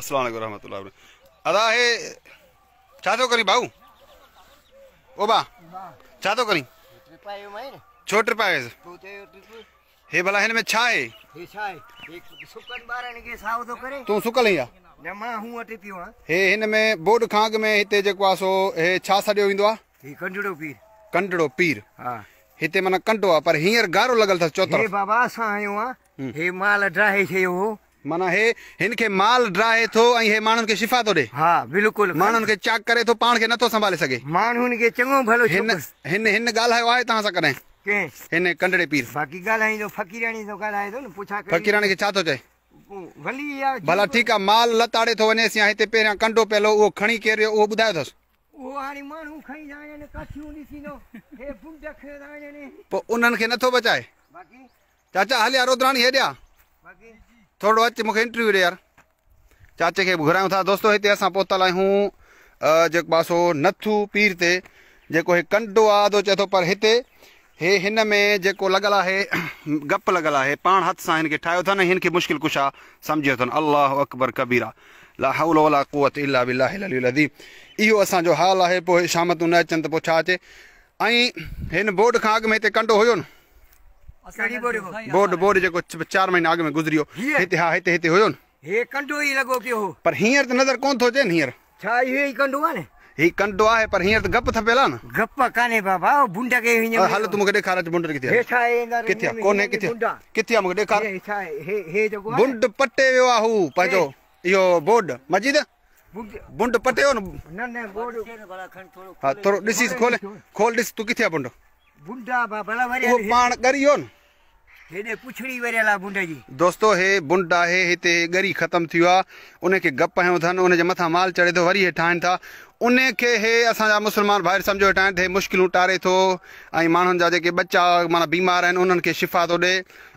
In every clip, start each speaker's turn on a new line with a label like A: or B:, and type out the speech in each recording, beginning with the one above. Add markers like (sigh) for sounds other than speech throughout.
A: আসসালামু আলাইকুম ورحمه الله আদা হে ছাতো করি বাউ ওবা ছাতো করি ত্রিপায়ো মাইনে ছোট পায়ে হে বালা ইনমে ছায়ে হে ছায়ে এক শুকনoverline নে গে ছাও তো করে তু শুকলিয়া নে মা হু আটি পিও হে ইনমে বোর্ড খাগমে হিতে জকোসো হে ছাছড়ো হইندوা কন্ডড়ো পীর কন্ডড়ো পীর হ্যাঁ হিতে মানা কন্ডোা পর হিয়ার গారో লাগল ছা চওতর এ বাবা আছায়ুা হে মাল ডরায়ে ছে ও माना हे इनखे माल ड्राहे थो ऐं हे माण्हुनि खे शिफ़ा थो ॾे हा बिल्कुलु माण्हुनि खे चाक करे थो पाण खे नथो संभाले सघे माण्हुनि खे चङो भलो हिन हिन हिन ॻाल्हायो आहे तव्हां सां कॾहिं हिन कंडड़े पीर बाक़ी ॻाल्हाईंदो फ़कीराणी थो ॻाल्हाए थो न पुछा फ़कीराणी खे छा थो चए भली भला ठीकु आहे माल लताड़े थो वञेसि या हिते पहिरियां कंडो पियल उहो खणी केर उहो ॿुधायो अथसि उहो हाणे माण्हू खणी था वञनि काठियूं ॾिसींदो हे बुढख था वञनि पोइ उन्हनि खे नथो बचाए बाक़ी चाचा हलिया रोदराणी हेॾिया बाक़ी थोड़ो अच मुख इंटरव्यू यार चाचे खे घुरायूं था दोस्त हिते असां पहुतल आहियूं जेको आहे सो नथू पीर ते जेको हे कंडो आहे त चए थो पर हिते हे हिन में जेको लॻल आहे (clears throat) गप लॻियल आहे पाण हथ सां हिन खे ठाहियो अथनि हिनखे मुश्किल कुझु आहे सम्झियो अथनि अलाह अकबर कबीरा ला कुवत लाहौल इहो असांजो हाल आहे पोइ शाम तूं न अचनि त पोइ छा अचे ऐं हिन बोर्ड खां अॻु में हिते कंडो हुयो न केड़ी बोरी को बोड बोरी जेको चार महीना अॻु में गुज़रियो हिते हा हिते हिते हे कंडो ई लॻो पियो पर हींअर त नज़र कोन थो अचे छा इहो ई कंडो आहे न ही कंडो आहे पर हींअर त गप थपियल आहे गप कान्हे बाबा बुंड खे हींअर हल तूं मूंखे ॾेखार अच बुंड किथे आहे छा आहे किथे आहे कोन्हे किथे किथे आहे मूंखे ॾेखार छा हे हे जेको बुंड पटे वियो आहे हू पंहिंजो बोर्ड मजीद बुंड पटियो न न न बोर्ड
B: हा थोरो ॾिसी खोले
A: खोल ॾिस तूं किथे आहे बुंडा बाबा वरी पाण ॻरी वियो न हिते ॻरी ख़तमु थी वियो आहे गप हयो अथनि हुनजे मथां माल चढ़े थो वरी ठाहिनि था उन खे मुसलमान भाई समझो भाइर सम्झो हटाइण ते टारे तो ऐं माण्हुनि जा जेके माना बीमार आहिनि शिफ़ा तो दे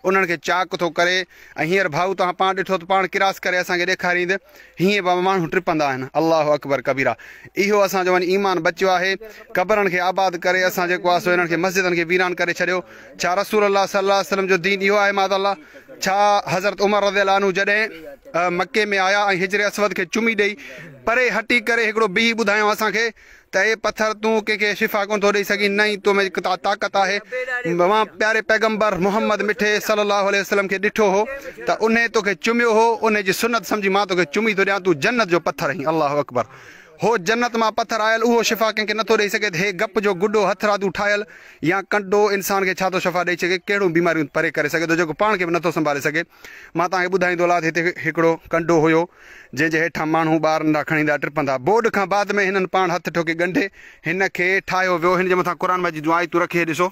A: उन्हनि चाक तो करे ऐं भाऊ तव्हां पाण ॾिठो त पाण किरास करे असांखे ॾेखारींदे हीअं टिपंदा अल्लाह अकबर कबीरा इो असांजो वञी ईमान बचियो है कबरन के आबाद कर असां जेको आहे सो वीरान कर छॾियो रसूल अलाह सलाह जो दीन इो है माता छा अच्छा, हज़रत उमर रज़ानू जॾहिं मके में आया हिजरे असवद के चुमी ॾेई परे हटी करे हिकिड़ो बीह ॿुधायो असांखे त हे पथर तूं कंहिंखे शिफ़ा कोन थो ॾेई सघीं नई तो में ताक़त आहे मां प्यारे पैगम्बर मोहम्मद मिठे सलाहु वसलम के ॾिठो हो तो उन्हें तो चुम्य हो उन जी सुनत समझी मां तोखे चुमी थो ॾियां जन्नत जो पत्थर आहीं अल्लाह अकबर हो जन्नत में पत्थर आयल उ शिफ़ा कंहिंखे नथो ॾेई सघे हे गप जो गुॾो हथ रादू ठाहियल या कंडो इंसान के छा थो शफ़ा दई सघे कहिड़ियूं बीमारियूं परे करे सघे थो जेको पाण खे बि नथो संभाले सघे मां तव्हांखे ॿुधाईंदो लात कंडो हो जंहिंजे हेठां माण्हू ॿार नंढा खणी ईंदा टिपंदा बोर्ड खां बाद में हिननि पाण हथ ठोके ॻंढे हिन खे ठाहियो वियो हिन जे मथां क़ुर दुआई तूं रखी ॾिसो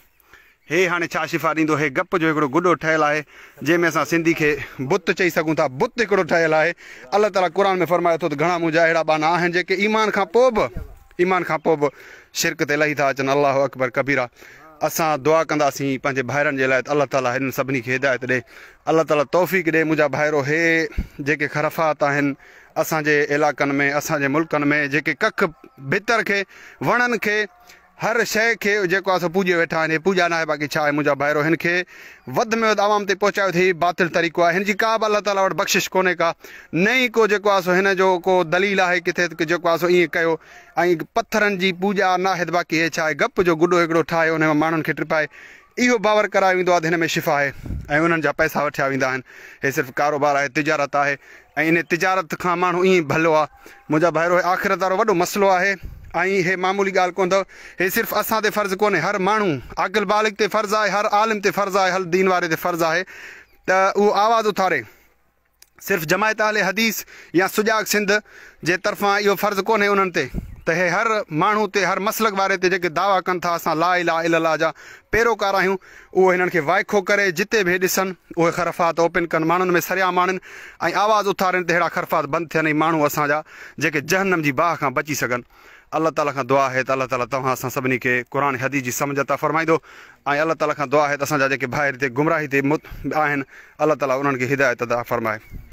A: हे हाणे छा शिफ़ा ॾींदो हे गप जो हिकिड़ो गुॾो ठहियलु आहे जंहिंमें असां सिंधी खे बुत चई सघूं था बुत हिकिड़ो ठहियलु आहे अलाह ताला क़ुर में फरमाए थो त घणा मुंहिंजा अहिड़ा बाना आहिनि जेके ईमान खां पोइ बि ईमान खां पोइ बि ते लही था अचनि अलाह अकबर कबीरा असां दुआ कंदासीं पंहिंजे भाइरनि जे लाइ त अलाह ताला हिन सभिनी खे हिदायत ॾिए अलाह ताला तौफ़ीक़ ॾिए मुंहिंजा भाड़ो हे जेके ख़रफात आहिनि असांजे इलाइक़नि में असांजे मुल्कनि में जेके कख भितर खे वणनि खे हर शइ खे जेको आहे सो पूॼे वेठा आहिनि पूॼा न आहे बाक़ी छा आहे मुंहिंजा भाइरो हिन खे वधि में वधि आवाम ते पहुचायो थिए बातिल तरीक़ो आहे हिन जी का बि अलाह ताला वटि बख़्शिश कोन्हे का न ई को जेको आहे सो हिन जो को दलील आहे किथे जेको आहे सो ईअं कयो ऐं पथरनि जी पूॼा न नाहे बाक़ी इहे छा आहे गप जो गुॾो हिकिड़ो ठाहे हुन में माण्हुनि खे टिपाए इहो बावर करायो वेंदो आहे त हिन में शिफ़ा आहे ऐं उन्हनि जा पैसा वठिया वेंदा आहिनि हे सिर्फ़ु कारोबार आहे तिजारत आहे ऐं इन तिजारत खां माण्हू ईअं भलो आहे मुंहिंजा भाइरो आख़िरत वारो वॾो मसिलो आहे ऐं हे मामूली ॻाल्हि कोन अथव हे सिर्फ़ु असां ते फ़र्ज़ु कोन्हे हर माण्हू आकिल बालिक ते फर्ज़ु आहे हर आलिम ते फर्ज़ु आहे हर दीन वारे ते फर्ज़ु आहे त उहो आवाज़ु उथारे सिर्फ़ु जमायत आले हदीस या सुजाग सिंध जे तरफ़ां इहो फर्ज़ु कोन्हे उन्हनि ते त हे हर माण्हू ते हर मसलक वारे ते जेके दावा कनि था असां ला इला इल ला जा पहिरोकार आहियूं उहो हिननि खे वाइको करे जिते बि ॾिसनि उहे ख़रफात ओपन कनि माण्हुनि में सरिया माण्हुनि ऐं आवाज़ु उथारनि त अहिड़ा खरफ़ात बंदि थियनि ऐं माण्हू असांजा जेके जहनम जी बाह खां बची सघनि अल्लाह ताला खां दुआ है त अलाह ताला तव्हां असां सभिनी खे क़ुर हदी की सम्झ अता फ़रमाईंदो अल्लाह अलाह ताला खां दुआ है त असांजा जेके भाइर गुमराही मुत आहिनि ताला उन्हनि हिदायत अदा फ़रमाए